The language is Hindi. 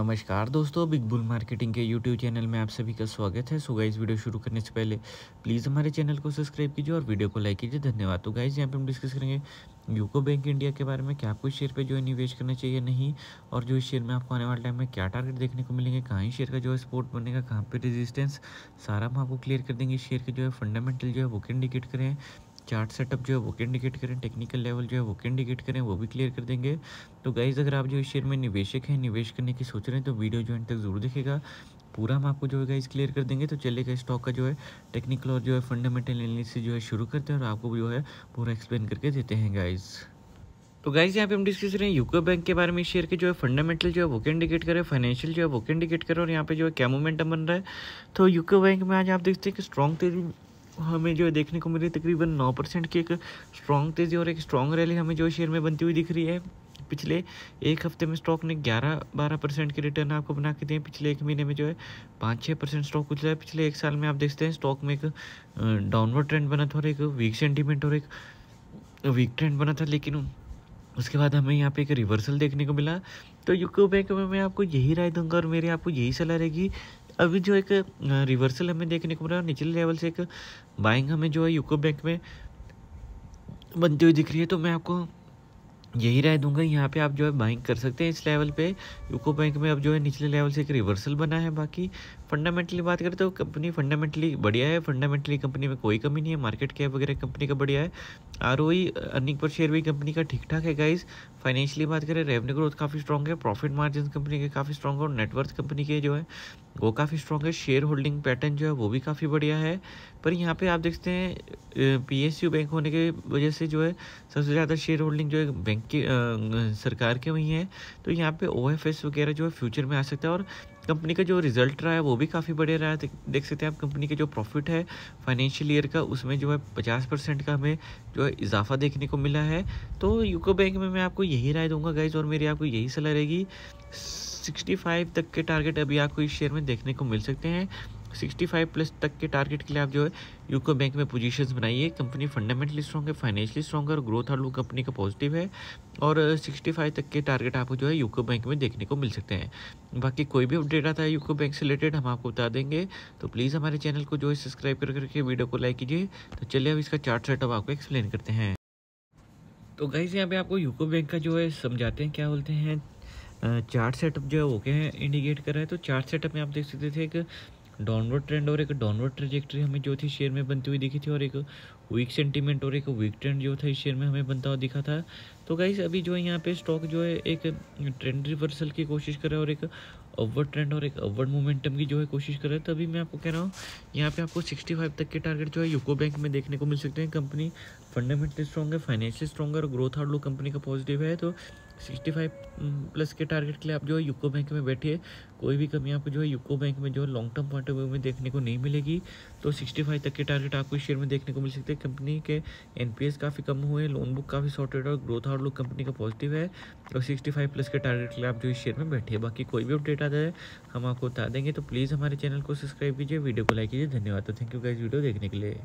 नमस्कार दोस्तों बिग बुल मार्केटिंग के यूट्यूब चैनल में आप सभी का स्वागत है सो गाइज वीडियो शुरू करने से पहले प्लीज़ हमारे चैनल को सब्सक्राइब कीजिए और वीडियो को लाइक कीजिए धन्यवाद तो गाइज यहाँ पे हम डिस्कस करेंगे यूको बैंक इंडिया के बारे में क्या आपको शेयर पे जो है निवेश करना चाहिए नहीं और जो इस शेयर में आपको आने वाले टाइम में क्या टारगेट देखने को मिलेंगे कहाँ ही शेयर का जो है सपोर्ट बनेगा कहाँ पर रेजिस्टेंस सारा हम आपको क्लियर कर देंगे शेयर के जो है फंडामेंटल जो है वो इंडिकेट करें चार्ट सेटअप जो है वो इंडिकेट करें टेक्निकल लेवल जो है वो इंडिकेट करें वो भी क्लियर कर देंगे तो गाइज़ अगर आप जो इस शेयर में निवेशक हैं निवेश करने की सोच रहे हैं तो वीडियो जो तक ज़रूर देखेगा पूरा हम आपको जो है गाइज क्लियर कर देंगे तो चलेगा स्टॉक का जो है टेक्निकल और जो है फंडामेंटल एनालिसिस जो है शुरू करते हैं और आपको जो है पूरा एक्सप्लेन करके देते हैं गाइज़ तो गाइज यहाँ पे हम डिस्कस रहे हैं यूको बैंक के बारे में शेयर के जो है फंडामेंटल जो है वो इंडिकेट करें फाइनेंशियल जो है वो इंडिकेट करें और यहाँ पे जो है क्या मोमेंटम बन रहा है तो यूको बैंक में आज आप देखते हैं कि स्ट्रॉन्ग तेजी हमें जो है देखने को मिल रही तकरीबन नौ परसेंट की एक स्ट्रॉन्ग तेज़ी और एक स्ट्रॉन्ग रैली हमें जो शेयर में बनती हुई दिख रही है पिछले एक हफ्ते में स्टॉक ने 11-12 परसेंट के रिटर्न आपको बना के दिए पिछले एक महीने में जो है पाँच छः परसेंट स्टॉक उछला है पिछले एक साल में आप देखते हैं स्टॉक में एक डाउनवर्ड ट्रेंड बना था और एक वीक सेंटीमेंट और एक वीक ट्रेंड बना था लेकिन उसके बाद हमें यहाँ पे एक रिवर्सल देखने को मिला तो यूको बैंक में मैं आपको यही राय दूंगा और मेरी आपको यही सलाह रहेगी अभी जो एक रिवर्सल हमें देखने को मिला और निचले लेवल से एक बाइंग हमें जो है यूको बैंक में बनती हुई दिख रही है तो मैं आपको यही राय दूंगा यहाँ पे आप जो है बाइंग कर सकते हैं इस लेवल पे यूको बैंक में अब जो है निचले लेवल से एक रिवर्सल बना है बाकी फंडामेंटली बात करें तो कंपनी फंडामेंटली बढ़िया है फंडामेंटली कंपनी में कोई कमी नहीं है मार्केट कैप वगैरह कंपनी का बढ़िया है आर अर्निंग पर शेयर भी कंपनी का ठीक ठाक है गाइज फाइनेंशियली बात करें रेवन्यू ग्रोथ काफ़ी स्ट्रॉग है प्रॉफिट मार्जिन कंपनी के काफ़ी स्ट्रॉग है और नेटवर्थ कंपनी के जो है वो काफ़ी स्ट्रॉग है शेयर होल्डिंग पैटर्न जो है वो भी काफ़ी बढ़िया है पर यहाँ पर आप देखते हैं पी बैंक होने की वजह से जो है सबसे ज़्यादा शेयर होल्डिंग जो है बैंक बैंक के सरकार के वहीं हैं तो यहाँ पे ओ वगैरह जो है फ्यूचर में आ सकता है और कंपनी का जो रिजल्ट रहा है वो भी काफ़ी बढ़िया रहा है देख सकते हैं आप कंपनी का जो प्रॉफिट है फाइनेंशियल ईयर का उसमें जो है पचास परसेंट का हमें जो है इजाफा देखने को मिला है तो यूको बैंक में मैं आपको यही राय दूंगा गाइज और मेरी आपको यही सलाह रहेगी 65 तक के टारगेट अभी आपको इस शेयर में देखने को मिल सकते हैं 65 प्लस तक के टारगेट के लिए आप जो है यूको बैंक में पोजीशंस बनाइए कंपनी फंडामेंटली स्ट्रॉग है फाइनेंशियली स्ट्रॉग है और ग्रोथ आउटलुक कंपनी का पॉजिटिव है और 65 uh, तक के टारगेट आपको जो है यूको बैंक में देखने को मिल सकते हैं बाकी कोई भी अपडेट आता है यूको बैंक से रिलेटेड हम आपको बता देंगे तो प्लीज़ हमारे चैनल को जो है सब्सक्राइब कर करके वीडियो को लाइक कीजिए तो चलिए अब इसका चार्ट सेटअप आपको एक्सप्लेन करते हैं तो गाइज यहाँ पे आपको यूको बैंक का जो है समझाते हैं क्या बोलते हैं चार्ट uh, सेटअप जो है ओके है इंडिकेट कर रहा है तो चार्ट सेटअप में आप देख सकते थे एक डाउनवर्ड ट्रेंड और एक डाउनवर्ड ट्रेजेक्ट्री हमें जो थी शेयर में बनती हुई दिखी थी और एक वीक सेंटीमेंट और एक वीक ट्रेंड जो था इस शेयर में हमें बनता हुआ दिखा था तो गाइस अभी जो है यहाँ पे स्टॉक जो है एक ट्रेंड रिवर्सल की कोशिश कर रहा है और एक अपवर्ड ट्रेंड और एक अपवर्ड मोमेंटम की जो है कोशिश कर रहा है अभी मैं आपको कह रहा हूँ यहाँ पे आपको 65 तक के टारगेट जो है यूको बैंक में देखने को मिल सकते हैं कंपनी फंडामेंटली स्ट्रॉन्ग है फाइनेंशियल स्ट्रॉन्ग है और ग्रोथ आउटलुक कंपनी का पॉजिटिव है तो सिक्सटी फाइव प्लस के टारगेट के लिए आप जो है यूको बैंक में बैठिए कोई भी कमी आपको जो है यूको बैंक में जो है long term point of view में देखने को नहीं मिलेगी तो सिक्सटी फाइव तक के टारगेट आपको इस शेयर में देखने को मिल सकते हैं कंपनी के एन काफ़ी कम हुए लोन बुक काफ़ी सॉर्टेड और ग्रोथ आउटलुक कंपनी का पॉजिटिव है और तो सिक्सटी फाइव प्लस के टारगेट के लिए आप जो इस शेयर में बैठिए बाकी कोई भी अपडेट आता है हम आपको बता देंगे तो प्लीज़ हमारे चैनल को सब्सक्राइब कीजिए वीडियो को लाइक कीजिए धन्यवाद तो थैंक यू गाइज वीडियो देखने के लिए